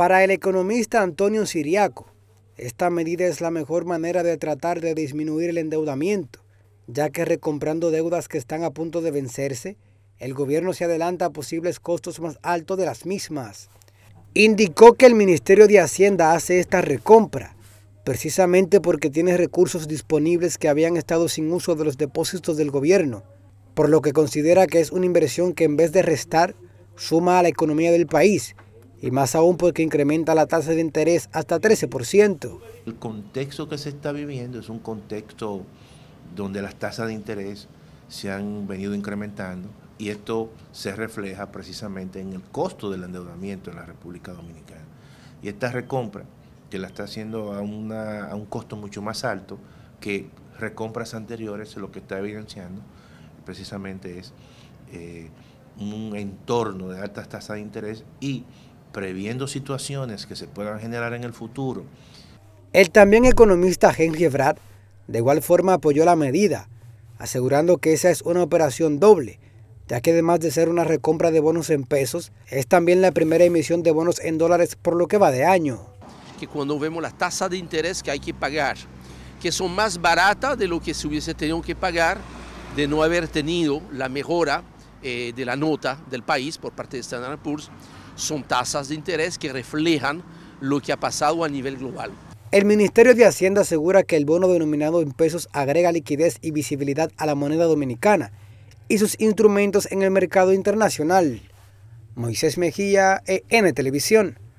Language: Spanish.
Para el economista Antonio Siriaco, esta medida es la mejor manera de tratar de disminuir el endeudamiento, ya que recomprando deudas que están a punto de vencerse, el gobierno se adelanta a posibles costos más altos de las mismas. Indicó que el Ministerio de Hacienda hace esta recompra, precisamente porque tiene recursos disponibles que habían estado sin uso de los depósitos del gobierno, por lo que considera que es una inversión que en vez de restar, suma a la economía del país y más aún porque incrementa la tasa de interés hasta 13%. El contexto que se está viviendo es un contexto donde las tasas de interés se han venido incrementando y esto se refleja precisamente en el costo del endeudamiento en la República Dominicana. Y esta recompra, que la está haciendo a, un costo mucho más alto que recompras anteriores, lo que está evidenciando precisamente es eh, un entorno de altas tasas de interés y previendo situaciones que se puedan generar en el futuro. El también economista Henry Ebrard, de igual forma apoyó la medida, asegurando que esa es una operación doble, ya que además de ser una recompra de bonos en pesos, es también la primera emisión de bonos en dólares por lo que va de año. Que cuando vemos las tasas de interés que hay que pagar, que son más baratas de lo que se hubiese tenido que pagar de no haber tenido la mejora eh, de la nota del país por parte de Standard Poor's son tasas de interés que reflejan lo que ha pasado a nivel global. El Ministerio de Hacienda asegura que el bono denominado en pesos agrega liquidez y visibilidad a la moneda dominicana y sus instrumentos en el mercado internacional. Moisés Mejía, EN Televisión.